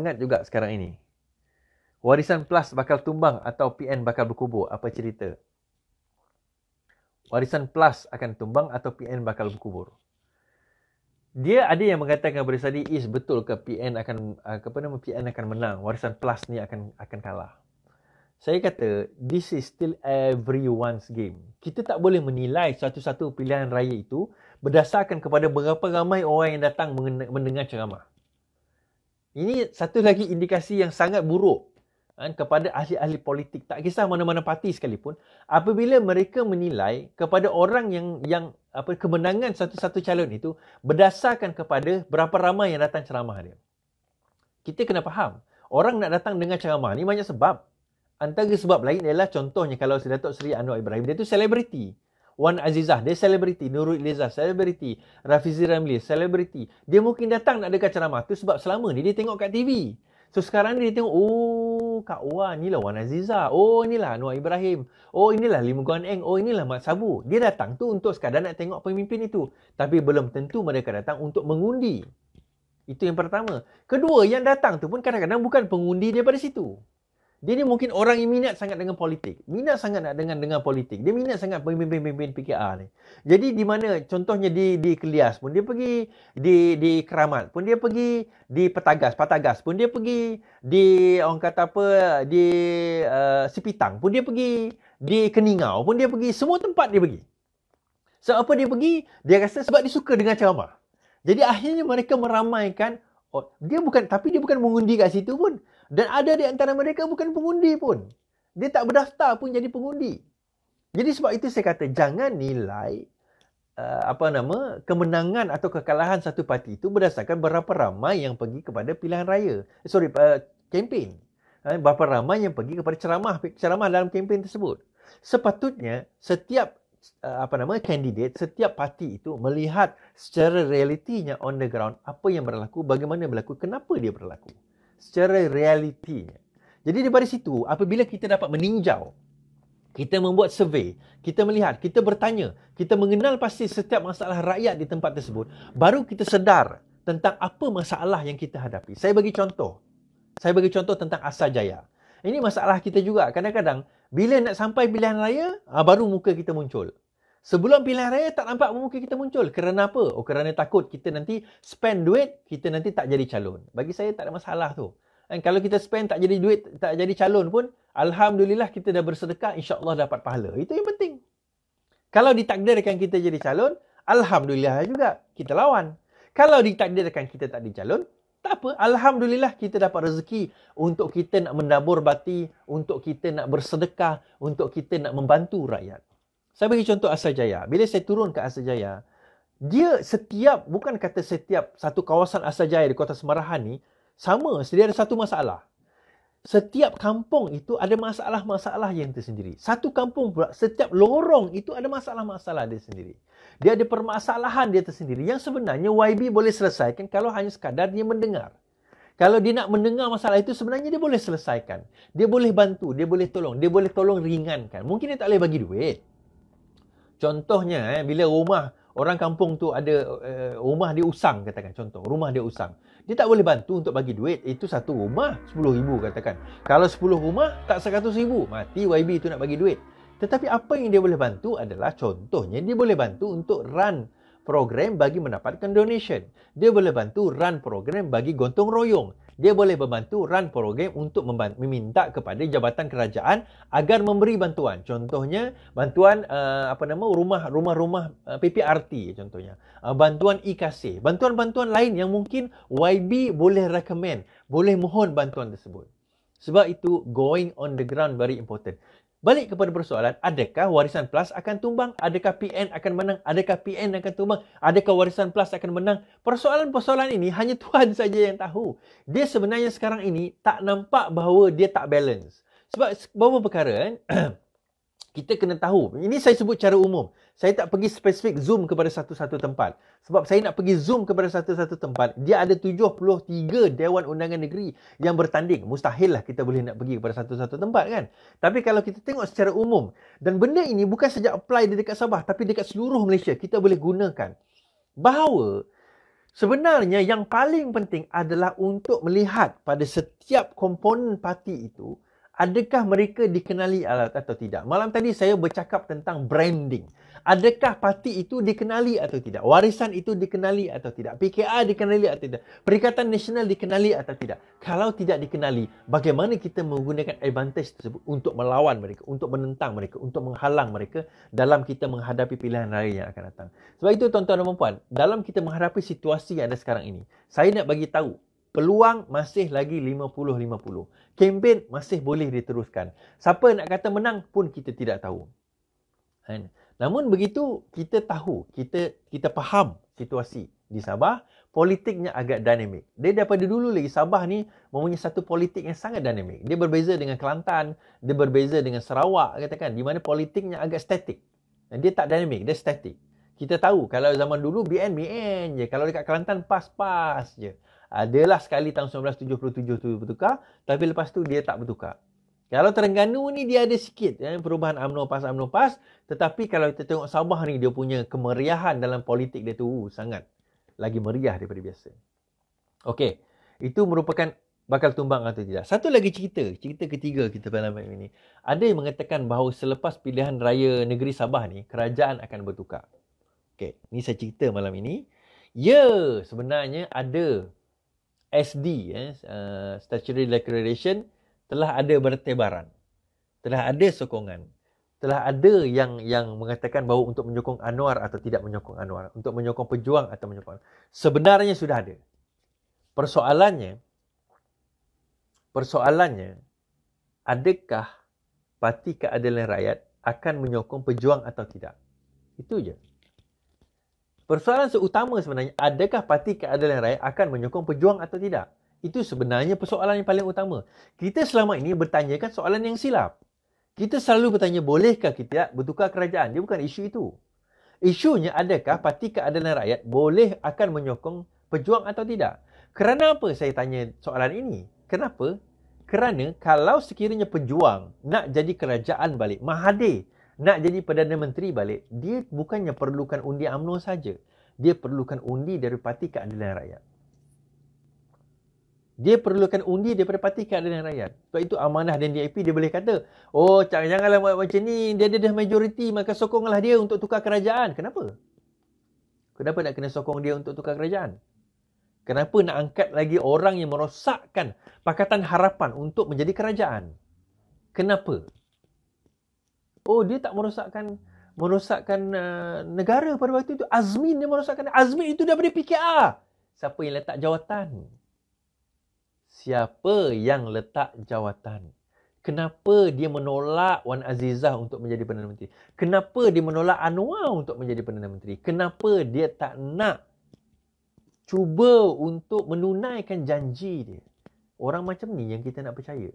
hangat juga sekarang ini. Warisan Plus bakal tumbang atau PN bakal berkubur? Apa cerita? Warisan Plus akan tumbang atau PN bakal berkubur? Dia ada yang mengatakan kepada tadi is betul ke PN akan ah, apa nama PN akan menang, Warisan Plus ni akan akan kalah. Saya kata this is still everyone's game. Kita tak boleh menilai satu-satu pilihan raya itu berdasarkan kepada berapa ramai orang yang datang mendengar ceramah. Ini satu lagi indikasi yang sangat buruk kan, kepada ahli-ahli politik. Tak kisah mana-mana parti sekalipun. Apabila mereka menilai kepada orang yang yang apa kemenangan satu-satu calon itu berdasarkan kepada berapa ramai yang datang ceramah dia. Kita kena faham. Orang nak datang dengan ceramah ni banyak sebab. Antara sebab lain ialah contohnya kalau Datuk Seri Anwar Ibrahim, dia tu selebriti. Wan Azizah, dia selebriti. Nurul Ilizah, selebriti. Rafizi Ramli, selebriti. Dia mungkin datang nak dekat ceramah. Tu sebab selama ni dia tengok kat TV. So sekarang ni dia tengok, oh Kak Wan, inilah Wan Azizah. Oh ni lah Anwar Ibrahim. Oh inilah Lim Guan Eng. Oh inilah Mat Sabu. Dia datang tu untuk sekadar nak tengok pemimpin itu. Tapi belum tentu mereka datang untuk mengundi. Itu yang pertama. Kedua, yang datang tu pun kadang-kadang bukan pengundi daripada situ dia ni mungkin orang yang minat sangat dengan politik. Minat sangat nak dengan dengan politik. Dia minat sangat pemimpin-pemimpin PKR ni. Jadi di mana contohnya di di Kelias pun dia pergi di di Keramat pun dia pergi di Petagas, Patagas pun dia pergi di orang kata apa di uh, eh, Sipitang pun dia pergi di Keningau pun dia pergi semua tempat dia pergi. Sebab so, apa dia pergi? Dia rasa sebab dia suka dengan ceramah. Jadi akhirnya mereka meramaikan oh, dia bukan tapi dia bukan mengundi kat situ pun. Dan ada di antara mereka bukan pengundi pun. Dia tak berdaftar pun jadi pengundi. Jadi sebab itu saya kata jangan nilai uh, apa nama kemenangan atau kekalahan satu parti itu berdasarkan berapa ramai yang pergi kepada pilihan raya. Eh, sorry, uh, kempen. Uh, berapa ramai yang pergi kepada ceramah ceramah dalam kempen tersebut. Sepatutnya setiap uh, apa nama kandidat setiap parti itu melihat secara realitinya on the ground apa yang berlaku, bagaimana berlaku, kenapa dia berlaku secara realitinya. Jadi daripada situ, apabila kita dapat meninjau, kita membuat survey, kita melihat, kita bertanya, kita mengenal pasti setiap masalah rakyat di tempat tersebut, baru kita sedar tentang apa masalah yang kita hadapi. Saya bagi contoh. Saya bagi contoh tentang Asal Jaya. Ini masalah kita juga. Kadang-kadang, bila nak sampai pilihan raya, ah, baru muka kita muncul. Sebelum pilihan raya tak nampak muka kita muncul. Kerana apa? Oh kerana takut kita nanti spend duit, kita nanti tak jadi calon. Bagi saya tak ada masalah tu. Dan kalau kita spend tak jadi duit, tak jadi calon pun, alhamdulillah kita dah bersedekah, Insyaallah dapat pahala. Itu yang penting. Kalau ditakdirkan kita jadi calon, alhamdulillah juga kita lawan. Kalau ditakdirkan kita tak jadi calon, tak apa, alhamdulillah kita dapat rezeki untuk kita nak mendabur bati, untuk kita nak bersedekah, untuk kita nak membantu rakyat. Saya bagi contoh Asal Jaya. Bila saya turun ke Asal Jaya, dia setiap, bukan kata setiap satu kawasan Asal Jaya di kota Semarahan ni, sama, dia ada satu masalah. Setiap kampung itu ada masalah-masalah yang tersendiri. Satu kampung pula, setiap lorong itu ada masalah-masalah dia sendiri. Dia ada permasalahan dia tersendiri yang sebenarnya YB boleh selesaikan kalau hanya sekadar dia mendengar. Kalau dia nak mendengar masalah itu sebenarnya dia boleh selesaikan. Dia boleh bantu, dia boleh tolong, dia boleh tolong ringankan. Mungkin dia tak boleh bagi duit. Contohnya eh, bila rumah orang kampung tu ada uh, rumah dia usang katakan contoh rumah dia usang dia tak boleh bantu untuk bagi duit itu satu rumah 10000 katakan kalau 10 rumah tak 100000 mati YB tu nak bagi duit tetapi apa yang dia boleh bantu adalah contohnya dia boleh bantu untuk run program bagi mendapatkan donation dia boleh bantu run program bagi gontong royong dia boleh membantu run program untuk meminta kepada jabatan kerajaan agar memberi bantuan. Contohnya bantuan uh, apa nama rumah-rumah-rumah uh, eh, PPRT contohnya. Uh, bantuan IKC, bantuan-bantuan lain yang mungkin YB boleh recommend, boleh mohon bantuan tersebut. Sebab itu going on the ground very important. Balik kepada persoalan, adakah Warisan Plus akan tumbang? Adakah PN akan menang? Adakah PN akan tumbang? Adakah Warisan Plus akan menang? Persoalan-persoalan ini hanya Tuhan saja yang tahu. Dia sebenarnya sekarang ini tak nampak bahawa dia tak balance. Sebab beberapa perkara, kan? kita kena tahu. Ini saya sebut cara umum. Saya tak pergi spesifik zoom kepada satu-satu tempat. Sebab saya nak pergi zoom kepada satu-satu tempat, dia ada 73 Dewan Undangan Negeri yang bertanding. Mustahil lah kita boleh nak pergi kepada satu-satu tempat kan. Tapi kalau kita tengok secara umum, dan benda ini bukan saja apply di dekat Sabah, tapi dekat seluruh Malaysia, kita boleh gunakan. Bahawa sebenarnya yang paling penting adalah untuk melihat pada setiap komponen parti itu, adakah mereka dikenali atau tidak? Malam tadi saya bercakap tentang branding. Adakah parti itu dikenali atau tidak? Warisan itu dikenali atau tidak? PKA dikenali atau tidak? Perikatan Nasional dikenali atau tidak? Kalau tidak dikenali, bagaimana kita menggunakan advantage tersebut untuk melawan mereka, untuk menentang mereka, untuk menghalang mereka dalam kita menghadapi pilihan raya yang akan datang? Sebab itu tuan-tuan dan puan dalam kita menghadapi situasi yang ada sekarang ini, saya nak bagi tahu peluang masih lagi 50-50. Kempen masih boleh diteruskan. Siapa nak kata menang pun kita tidak tahu. Kan? Namun begitu kita tahu, kita kita faham situasi di Sabah, politiknya agak dinamik. Dia daripada dulu lagi Sabah ni mempunyai satu politik yang sangat dinamik. Dia berbeza dengan Kelantan, dia berbeza dengan Sarawak katakan di mana politiknya agak statik. Dia tak dinamik, dia statik. Kita tahu kalau zaman dulu BN, BN je. Kalau dekat Kelantan, pas-pas je adalah sekali tahun 1977 tu bertukar tapi lepas tu dia tak bertukar. Kalau Terengganu ni dia ada sikit ya, perubahan UMNO PAS UMNO PAS tetapi kalau kita tengok Sabah ni dia punya kemeriahan dalam politik dia tu uh, sangat lagi meriah daripada biasa. Okey, itu merupakan bakal tumbang atau tidak. Satu lagi cerita, cerita ketiga kita dalam hari ini. Ada yang mengatakan bahawa selepas pilihan raya negeri Sabah ni, kerajaan akan bertukar. Okay, ni saya cerita malam ini. Ya, sebenarnya ada SD eh, uh, Statutory Declaration telah ada bertebaran. Telah ada sokongan. Telah ada yang yang mengatakan bahawa untuk menyokong Anwar atau tidak menyokong Anwar. Untuk menyokong pejuang atau menyokong Sebenarnya sudah ada. Persoalannya, persoalannya, adakah Parti Keadilan Rakyat akan menyokong pejuang atau tidak? Itu je. Persoalan seutama sebenarnya, adakah Parti Keadilan Rakyat akan menyokong pejuang atau tidak? Itu sebenarnya persoalan yang paling utama. Kita selama ini bertanyakan soalan yang silap. Kita selalu bertanya, bolehkah kita bertukar kerajaan? Dia bukan isu itu. Isunya adakah Parti Keadilan Rakyat boleh akan menyokong pejuang atau tidak? Kerana apa saya tanya soalan ini? Kenapa? Kerana kalau sekiranya pejuang nak jadi kerajaan balik, Mahathir nak jadi Perdana Menteri balik, dia bukannya perlukan undi UMNO saja. Dia perlukan undi dari Parti Keadilan Rakyat. Dia perlukan undi daripada Parti Keadilan Rakyat. Sebab itu amanah dan DAP dia boleh kata, oh jangan janganlah buat macam ni, dia ada dah majoriti, maka sokonglah dia untuk tukar kerajaan. Kenapa? Kenapa nak kena sokong dia untuk tukar kerajaan? Kenapa nak angkat lagi orang yang merosakkan Pakatan Harapan untuk menjadi kerajaan? Kenapa? Kenapa? Oh dia tak merosakkan merosakkan uh, negara pada waktu itu. Azmin dia merosakkan. Azmin itu daripada PKR. Siapa yang letak jawatan? Siapa yang letak jawatan? Kenapa dia menolak Wan Azizah untuk menjadi Perdana Menteri? Kenapa dia menolak Anwar untuk menjadi Perdana Menteri? Kenapa dia tak nak cuba untuk menunaikan janji dia? Orang macam ni yang kita nak percaya.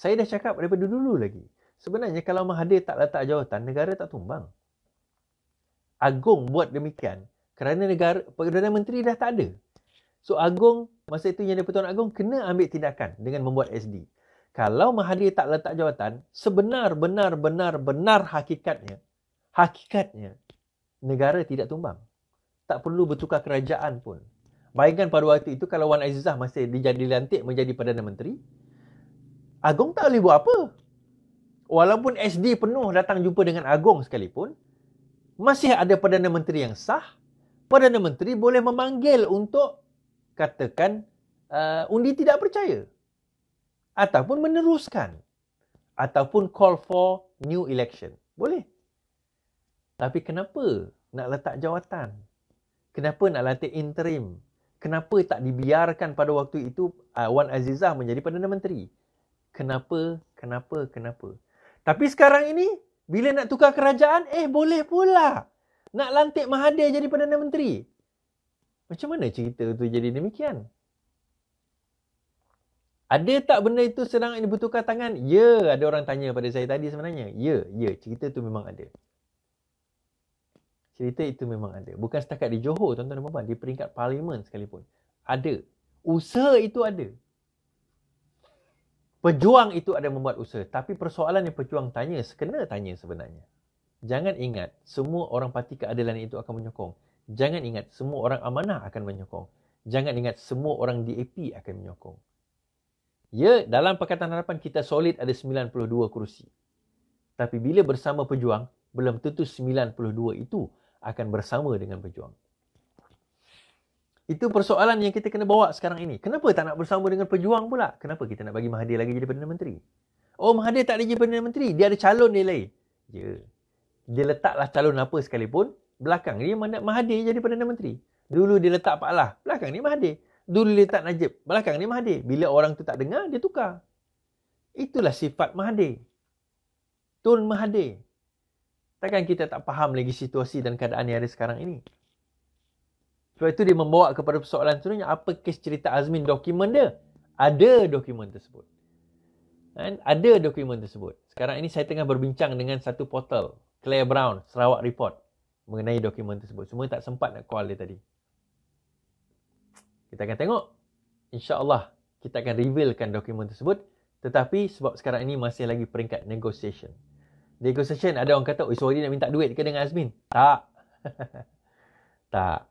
Saya dah cakap daripada dulu lagi. Sebenarnya kalau Mahathir tak letak jawatan, negara tak tumbang. Agong buat demikian kerana negara Perdana Menteri dah tak ada. So Agong, masa itu yang dipertuan Agong, kena ambil tindakan dengan membuat SD. Kalau Mahathir tak letak jawatan, sebenar, benar, benar, benar hakikatnya, hakikatnya, negara tidak tumbang. Tak perlu bertukar kerajaan pun. Bayangkan pada waktu itu kalau Wan Azizah masih dilantik menjadi Perdana Menteri, Agong tak boleh buat apa. Walaupun SD penuh datang jumpa dengan Agong sekalipun, masih ada Perdana Menteri yang sah, Perdana Menteri boleh memanggil untuk katakan uh, undi tidak percaya. Ataupun meneruskan. Ataupun call for new election. Boleh. Tapi kenapa nak letak jawatan? Kenapa nak letak interim? Kenapa tak dibiarkan pada waktu itu uh, Wan Azizah menjadi Perdana Menteri? kenapa, kenapa, kenapa. Tapi sekarang ini, bila nak tukar kerajaan, eh boleh pula. Nak lantik Mahathir jadi Perdana Menteri. Macam mana cerita tu jadi demikian? Ada tak benda itu sedang ini bertukar tangan? Ya, ada orang tanya pada saya tadi sebenarnya. Ya, ya, cerita itu memang ada. Cerita itu memang ada. Bukan setakat di Johor, tuan-tuan dan puan-puan. Di peringkat parlimen sekalipun. Ada. Usaha itu ada. Pejuang itu ada membuat usaha. Tapi persoalan yang pejuang tanya, sekena tanya sebenarnya. Jangan ingat semua orang parti keadilan itu akan menyokong. Jangan ingat semua orang amanah akan menyokong. Jangan ingat semua orang DAP akan menyokong. Ya, dalam Pakatan Harapan kita solid ada 92 kerusi. Tapi bila bersama pejuang, belum tentu 92 itu akan bersama dengan pejuang. Itu persoalan yang kita kena bawa sekarang ini. Kenapa tak nak bersama dengan pejuang pula? Kenapa kita nak bagi Mahathir lagi jadi Perdana Menteri? Oh, Mahathir tak ada jadi Perdana Menteri. Dia ada calon dia lain. Ya. Yeah. Dia letaklah calon apa sekalipun, belakang dia mana Mahathir jadi Perdana Menteri. Dulu dia letak Pak Lah, belakang dia Mahathir. Dulu dia letak Najib, belakang dia Mahathir. Bila orang tu tak dengar, dia tukar. Itulah sifat Mahathir. Tun Mahathir. Takkan kita tak faham lagi situasi dan keadaan yang ada sekarang ini? Sebab itu dia membawa kepada persoalan seterusnya apa kes cerita Azmin dokumen dia? Ada dokumen tersebut. Kan? Ada dokumen tersebut. Sekarang ini saya tengah berbincang dengan satu portal, Claire Brown, Sarawak Report mengenai dokumen tersebut. Cuma tak sempat nak call dia tadi. Kita akan tengok. insya Allah kita akan revealkan dokumen tersebut. Tetapi sebab sekarang ini masih lagi peringkat negotiation. Negotiation ada orang kata, oh, sorry nak minta duit ke dengan Azmin? Tak. tak.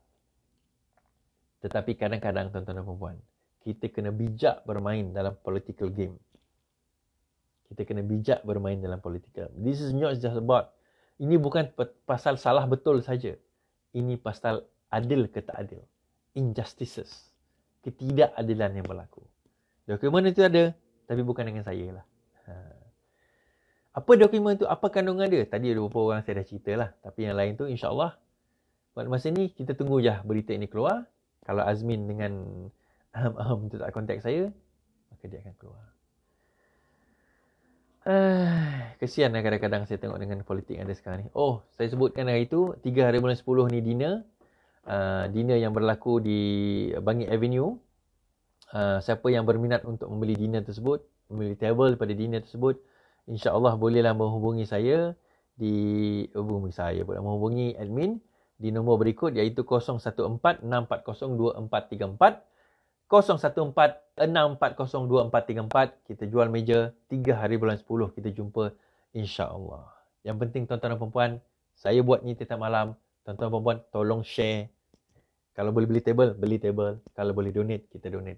Tetapi kadang-kadang tuan-tuan dan perempuan, kita kena bijak bermain dalam political game. Kita kena bijak bermain dalam political. This is not just about, ini bukan pasal salah betul saja. Ini pasal adil ke tak adil. Injustices. Ketidakadilan yang berlaku. Dokumen itu ada, tapi bukan dengan saya lah. Ha. Apa dokumen itu? Apa kandungan dia? Tadi ada beberapa orang saya dah cerita lah. Tapi yang lain tu insyaAllah. Buat masa ni kita tunggu je lah berita ini keluar kalau Azmin dengan ahem ahem tu tak kontak saya maka dia akan keluar Kesian lah kadang-kadang saya tengok dengan politik yang ada sekarang ni Oh, saya sebutkan hari tu 3 hari bulan 10 ni dinner uh, Dinner yang berlaku di Bangi Avenue uh, Siapa yang berminat untuk membeli dinner tersebut Membeli table pada dinner tersebut InsyaAllah bolehlah menghubungi saya Di... Hubungi saya pula Menghubungi admin di nombor berikut iaitu 0146402434 0146402434 kita jual meja 3 hari bulan 10 kita jumpa insya-Allah. Yang penting tuan-tuan dan puan saya buat ni tiap malam. Tuan-tuan dan puan tolong share. Kalau boleh beli table, beli table. Kalau boleh donate, kita donate.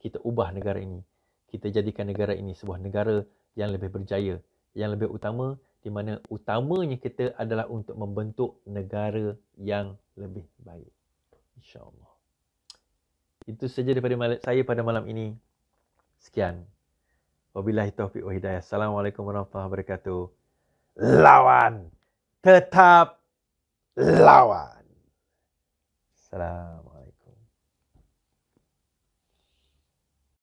Kita ubah negara ini. Kita jadikan negara ini sebuah negara yang lebih berjaya, yang lebih utama di mana utamanya kita adalah untuk membentuk negara yang lebih baik. InsyaAllah. Itu saja daripada saya pada malam ini. Sekian. Wabillahi taufiq wa hidayah. Assalamualaikum warahmatullahi wabarakatuh. Lawan. Tetap lawan. Salam.